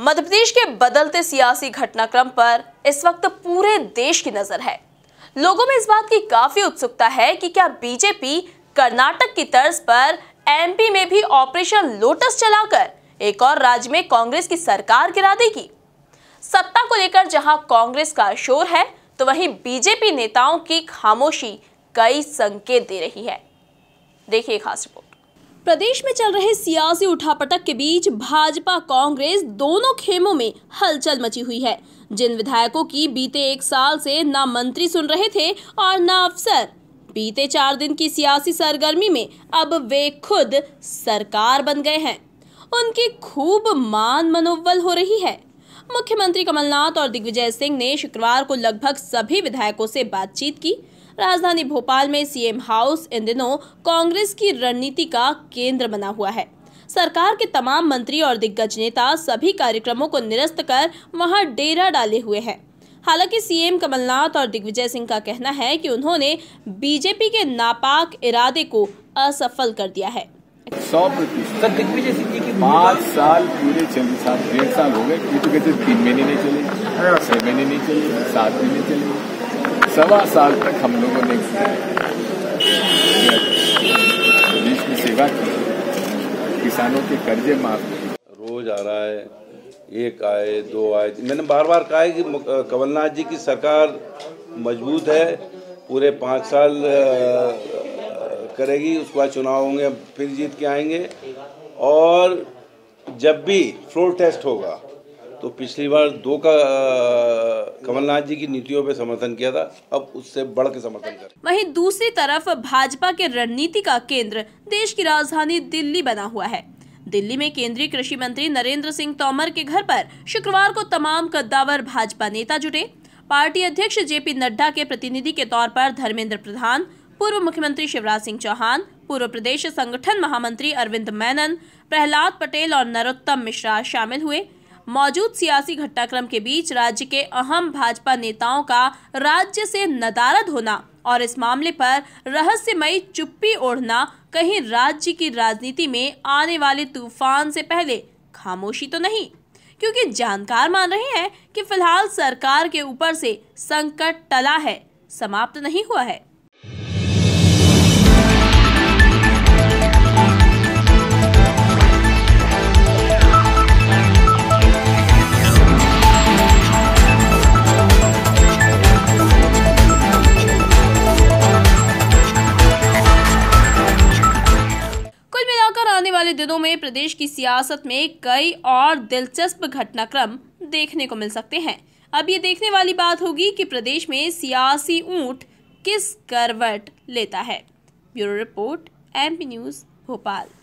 मध्य प्रदेश के बदलते सियासी घटनाक्रम पर इस वक्त पूरे देश की नजर है लोगों में इस बात की काफी उत्सुकता है कि क्या बीजेपी कर्नाटक की तर्ज पर एमपी में भी ऑपरेशन लोटस चलाकर एक और राज्य में कांग्रेस की सरकार गिरा देगी सत्ता को लेकर जहां कांग्रेस का शोर है तो वहीं बीजेपी नेताओं की खामोशी कई संकेत दे रही है देखिए खास रिपोर्ट प्रदेश में चल रहे सियासी उठापटक के बीच भाजपा कांग्रेस दोनों खेमों में हलचल मची हुई है जिन विधायकों की बीते एक साल से ना मंत्री सुन रहे थे और ना अफसर बीते चार दिन की सियासी सरगर्मी में अब वे खुद सरकार बन गए हैं उनकी खूब मान मनोबल हो रही है मुख्यमंत्री कमलनाथ और दिग्विजय सिंह ने शुक्रवार को लगभग सभी विधायकों से बातचीत की राजधानी भोपाल में सीएम हाउस इन दिनों कांग्रेस की रणनीति का केंद्र बना हुआ है सरकार के तमाम मंत्री और दिग्गज नेता सभी कार्यक्रमों को निरस्त कर वहां डेरा डाले हुए हैं हालांकि सीएम कमलनाथ और दिग्विजय सिंह का कहना है कि उन्होंने बीजेपी के नापाक इरादे को असफल कर दिया है सौ प्रतिशत दिग्विजय सिंह की पाँच साल पूरे छह साल डेढ़ साल हो गए तो तीन महीने नहीं चले छह महीने नहीं चले सात महीने चले सवा साल तक हम लोगों ने देश की सेवा की किसानों के कर्जे माफ रोज आ रहा है एक आए दो आए मैंने बार बार कहा है कि कमलनाथ जी की सरकार मजबूत है पूरे पाँच साल करेगी उसके बाद चुनाव होंगे फिर जीत के आएंगे और जब भी फ्लोर टेस्ट होगा तो पिछली बार दो का कमलनाथ जी की नीतियों पे समर्थन किया था अब उससे बढ़ के समर्थन कर वहीं दूसरी तरफ भाजपा के रणनीति का केंद्र देश की राजधानी दिल्ली बना हुआ है दिल्ली में केंद्रीय कृषि मंत्री नरेंद्र सिंह तोमर के घर पर शुक्रवार को तमाम कद्दावर भाजपा नेता जुटे पार्टी अध्यक्ष जेपी नड्डा के प्रतिनिधि के तौर पर धर्मेंद्र प्रधान पूर्व मुख्यमंत्री शिवराज सिंह चौहान पूर्व प्रदेश संगठन महामंत्री अरविंद मैनन प्रहलाद पटेल और नरोत्तम मिश्रा शामिल हुए मौजूद सियासी घटनाक्रम के बीच राज्य के अहम भाजपा नेताओं का राज्य से नदारद होना और इस मामले पर रहस्यमयी चुप्पी ओढ़ना कहीं राज्य की राजनीति में आने वाले तूफान से पहले खामोशी तो नहीं क्योंकि जानकार मान रहे हैं कि फिलहाल सरकार के ऊपर से संकट टला है समाप्त नहीं हुआ है दिनों में प्रदेश की सियासत में कई और दिलचस्प घटनाक्रम देखने को मिल सकते हैं अब ये देखने वाली बात होगी कि प्रदेश में सियासी ऊंट किस करवट लेता है bureau report MP news Bhopal